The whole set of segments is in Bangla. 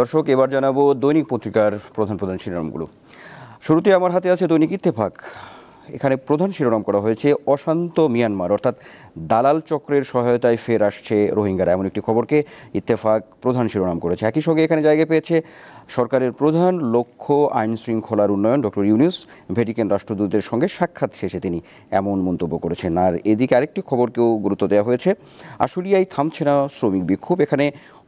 দর্শক এবার জানাবো দৈনিক পত্রিকার প্রধান প্রধান শিরোনামগুলো শুরুতে আমার হাতে আছে দৈনিক ইত্তেফাক এখানে প্রধান শিরোনাম করা হয়েছে অশান্ত মিয়ানমার অর্থাৎ দালাল চক্রের সহায়তায় ফের আসছে রোহিঙ্গারা এমন একটি খবরকে ইত্তেফাক প্রধান শিরোনাম করেছে একই সঙ্গে এখানে জায়গা পেয়েছে সরকারের প্রধান লক্ষ্য আইন শৃঙ্খলার উন্নয়ন ডক্টর ইউনিউস ভ্যাটিকান রাষ্ট্রদূতের সঙ্গে সাক্ষাৎ শেষে তিনি এমন মন্তব্য করেছেন আর এদিকে আরেকটি খবরকেও গুরুত্ব দেওয়া হয়েছে আশুলিয়ায় থামছে না শ্রমিক বিক্ষোভ এখানে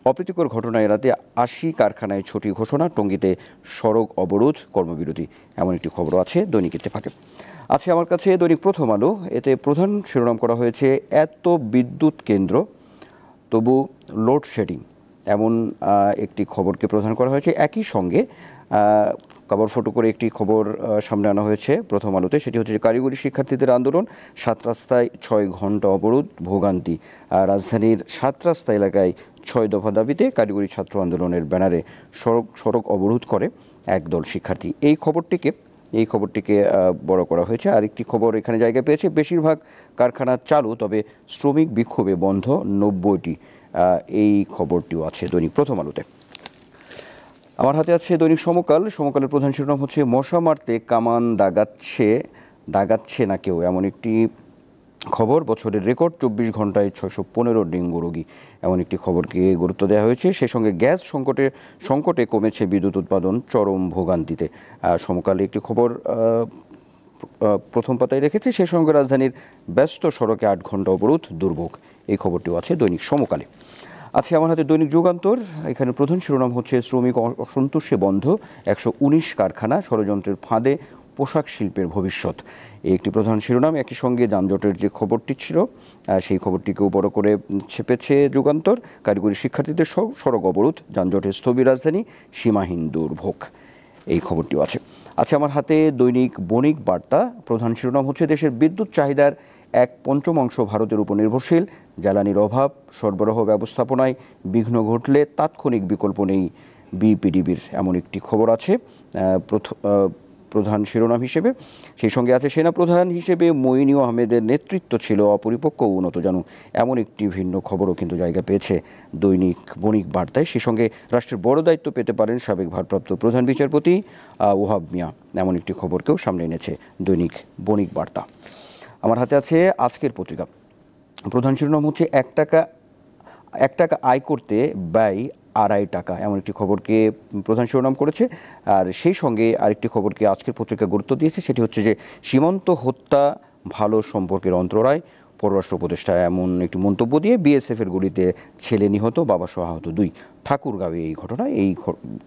অপ্রীতিকর ঘটনা এড়াতে আশি কারখানায় ছুটি ঘোষণা টঙ্গীতে সড়ক অবরোধ কর্মবিরতি এমন একটি খবরও আছে দৈনিক ইত্তেফাকে আছে আমার কাছে দৈনিক প্রথম আলো এতে প্রধান শিরোনাম করা হয়েছে এত বিদ্যুৎ কেন্দ্র তবু লোডশেডিং এমন একটি খবরকে প্রধান করা হয়েছে একই সঙ্গে কভার ফটো করে একটি খবর সামনে আনা হয়েছে প্রথম আলোতে সেটি হচ্ছে যে কারিগরি শিক্ষার্থীদের আন্দোলন সাত রাস্তায় ছয় ঘন্টা অবরোধ ভোগান্তি আর রাজধানীর সাত রাস্তা এলাকায় ছয় দফা দাবিতে কারিগরি ছাত্র আন্দোলনের ব্যানারে সড়ক সড়ক অবরোধ করে একদল শিক্ষার্থী এই খবরটিকে এই খবরটিকে বড় করা হয়েছে আরেকটি খবর এখানে জায়গা পেয়েছে বেশিরভাগ কারখানা চালু তবে শ্রমিক বিক্ষোভে বন্ধ নব্বইটি এই খবরটিও আছে দৈনিক প্রথম আলোতে আমার হাতে আছে দৈনিক সমকাল সমকালের প্রধান শিরোনাম হচ্ছে মশা মারতে কামান দাগাচ্ছে দাগাচ্ছে না কেউ এমন একটি খবর বছরের রেকর্ড চব্বিশ ঘন্টায় ছয়শো পনেরো ডেঙ্গু রোগী এমন একটি খবরকে গুরুত্ব দেওয়া হয়েছে সে সঙ্গে গ্যাস সংকটে সংকটে কমেছে বিদ্যুৎ উৎপাদন চরম ভোগান্তিতে সমকালে একটি খবর প্রথম পাতায় রেখেছে সে সঙ্গে রাজধানীর ব্যস্ত সড়কে আট ঘন্টা অবরোধ দুর্ভোগ এই খবরটিও আছে দৈনিক সমকালে আছে আমার হাতে দৈনিক যুগান্তর এখানে প্রধান শিরোনাম হচ্ছে শ্রমিক অসন্তোষে বন্ধ একশো কারখানা ষড়যন্ত্রের ফাঁদে পোশাক শিল্পের ভবিষ্যৎ এই একটি প্রধান শিরোনাম একই সঙ্গে যানজটের যে খবরটি ছিল সেই খবরটিকেও বড় করে ছেপেছে যুগান্তর কারিগরি শিক্ষার্থীদের সব সড়ক অবরোধ যানজটের স্থবির রাজধানী সীমাহীন দুর্ভোগ এই খবরটিও আছে আছে আমার হাতে দৈনিক বণিক বার্তা প্রধান শিরোনাম হচ্ছে দেশের বিদ্যুৎ চাহিদার এক পঞ্চম অংশ ভারতের উপর নির্ভরশীল জ্বালানির অভাব সরবরাহ ব্যবস্থাপনায় বিঘ্ন ঘটলে তাৎক্ষণিক বিকল্প নেই বিপিডিবির এমন একটি খবর আছে প্রথম প্রধান শিরোনাম হিসেবে সেই সঙ্গে আছে সেনাপ্রধান হিসেবে মইনি আহমেদের নেতৃত্ব ছিল অপরিপক্ক উন্নত যেন এমন একটি ভিন্ন খবরও কিন্তু জায়গা পেয়েছে দৈনিক বণিক বার্তায় সেই সঙ্গে রাষ্ট্রের বড় দায়িত্ব পেতে পারেন সাবেক ভারপ্রাপ্ত প্রধান বিচারপতি ওহাব মিয়া এমন একটি খবরকেও সামনে এনেছে দৈনিক বণিক বার্তা আমার হাতে আছে আজকের পত্রিকা প্রধান শিরোনাম হচ্ছে এক টাকা এক টাকা আয় করতে ব্যয় আড়াই টাকা এমন একটি খবরকে প্রধান শিরোনাম করেছে আর সেই সঙ্গে আরেকটি খবরকে আজকের পত্রিকা গুরুত্ব দিয়েছে সেটি হচ্ছে যে সীমান্ত হত্যা ভালো সম্পর্কের অন্তরায় পররাষ্ট্র উপদেষ্টা এমন একটি মন্তব্য দিয়ে বিএসএফের গুলিতে ছেলে নিহত বাবা সহ আহত দুই ঠাকুরগাঁওয়ে এই ঘটনা এই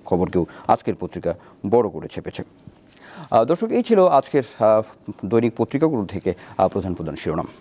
খবরকেও আজকের পত্রিকা বড় করে ছেপেছে দর্শক এই ছিল আজকের দৈনিক পত্রিকাগুলো থেকে প্রধান প্রধান শিরোনাম